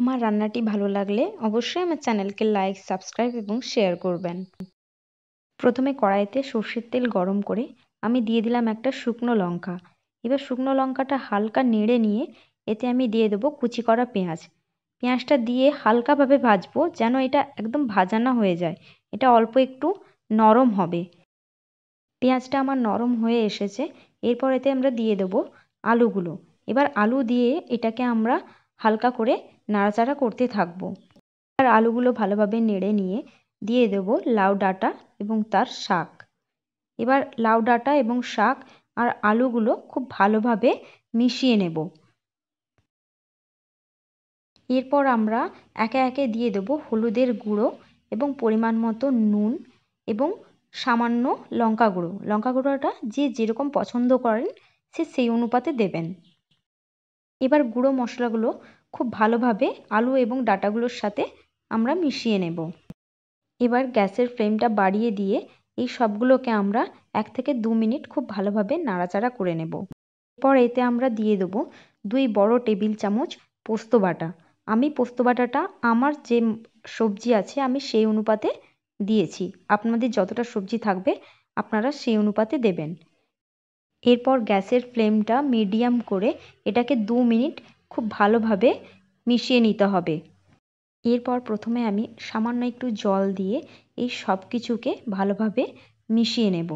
আমার রান্নাটি ভালো লাগলে অবশ্যই আমার চ্যানেলকে লাইক সাবস্ক্রাইব এবং শেয়ার করবেন প্রথমে কড়াইতে সর্ষের তেল গরম করে আমি দিয়ে দিলাম একটা শুকনো লঙ্কা এবার শুকনো লঙ্কাটা হালকা নেড়ে নিয়ে এতে আমি দিয়ে দেবো কুচি করা পেঁয়াজ পেঁয়াজটা দিয়ে হালকাভাবে ভাজবো যেন এটা একদম ভাজানো হয়ে যায় এটা অল্প একটু নরম হবে পেঁয়াজটা আমার নরম হয়ে এসেছে এরপর এতে আমরা দিয়ে দেবো আলুগুলো এবার আলু দিয়ে এটাকে আমরা হালকা করে নাড়াচাড়া করতে থাকবো আর আলুগুলো ভালোভাবে নেড়ে নিয়ে দিয়ে দেব লাউ ডাঁটা এবং তার শাক এবার লাউ ডাঁটা এবং শাক আর আলুগুলো খুব ভালোভাবে মিশিয়ে নেব এরপর আমরা একে একে দিয়ে দেব হলুদের গুঁড়ো এবং পরিমাণ মতো নুন এবং সামান্য লঙ্কা গুঁড়ো লঙ্কা গুঁড়োটা যে যেরকম পছন্দ করেন সে সেই অনুপাতে দেবেন এবার গুঁড়ো মশলাগুলো খুব ভালোভাবে আলু এবং ডাটাগুলোর সাথে আমরা মিশিয়ে নেব এবার গ্যাসের ফ্লেমটা বাড়িয়ে দিয়ে এই সবগুলোকে আমরা এক থেকে দু মিনিট খুব ভালোভাবে নাড়াচাড়া করে নেব এরপর এতে আমরা দিয়ে দেব দুই বড় টেবিল চামচ পোস্ত বাটা আমি পোস্ত বাটাটা আমার যে সবজি আছে আমি সেই অনুপাতে দিয়েছি আপনাদের যতটা সবজি থাকবে আপনারা সেই অনুপাতে দেবেন এরপর গ্যাসের ফ্লেমটা মিডিয়াম করে এটাকে দু মিনিট খুব ভালোভাবে মিশিয়ে নিতে হবে এরপর প্রথমে আমি সামান্য একটু জল দিয়ে এই সব কিছুকে ভালোভাবে মিশিয়ে নেব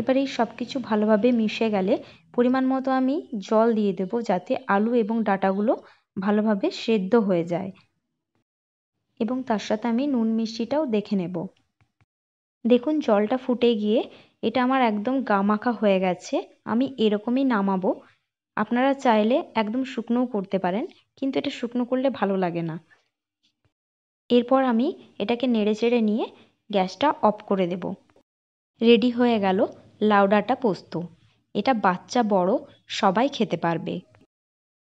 এবার এই সব কিছু ভালোভাবে মিশে গেলে পরিমাণ মতো আমি জল দিয়ে দেব যাতে আলু এবং ডাটাগুলো ভালোভাবে সেদ্ধ হয়ে যায় এবং তার সাথে আমি নুন মিষ্টিটাও দেখে নেব দেখুন জলটা ফুটে গিয়ে এটা আমার একদম গা মাখা হয়ে গেছে আমি এরকমই নামাবো আপনারা চাইলে একদম শুকনোও করতে পারেন কিন্তু এটা শুকনো করলে ভালো লাগে না এরপর আমি এটাকে নেড়ে চেড়ে নিয়ে গ্যাসটা অফ করে দেব রেডি হয়ে গেল লাউ ডাঁটা পোস্ত এটা বাচ্চা বড় সবাই খেতে পারবে